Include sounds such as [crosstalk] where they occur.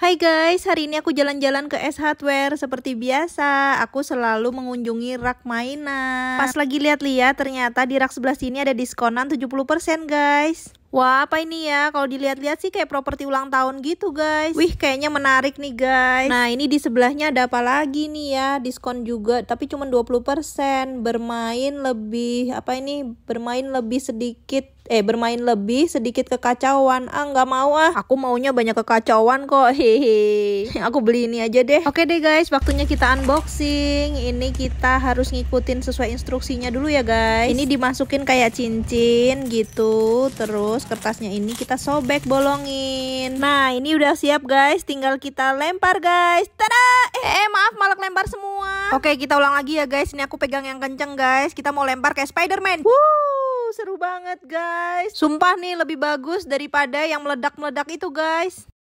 Hai guys, hari ini aku jalan-jalan ke S Hardware Seperti biasa, aku selalu mengunjungi rak mainan Pas lagi lihat-lihat, ternyata di rak sebelah sini ada diskonan 70% guys Wah, apa ini ya? Kalau dilihat-lihat sih kayak properti ulang tahun gitu, guys. Wih, kayaknya menarik nih, guys. Nah, ini di sebelahnya ada apa lagi nih ya? Diskon juga, tapi cuma 20%. Bermain lebih apa ini? Bermain lebih sedikit eh bermain lebih sedikit kekacauan ah nggak mau ah aku maunya banyak kekacauan kok [laughs] hehe aku beli ini aja deh oke deh guys waktunya kita unboxing ini kita harus ngikutin sesuai instruksinya dulu ya guys ini dimasukin kayak cincin gitu terus terus kertasnya ini kita sobek bolongin. Nah, ini udah siap guys, tinggal kita lempar guys. Tada! Eh, eh maaf malah lempar semua. Oke, kita ulang lagi ya guys. Ini aku pegang yang kenceng guys. Kita mau lempar kayak Spiderman. Wuh! seru banget guys Sumpah nih lebih bagus daripada yang meledak-meledak itu guys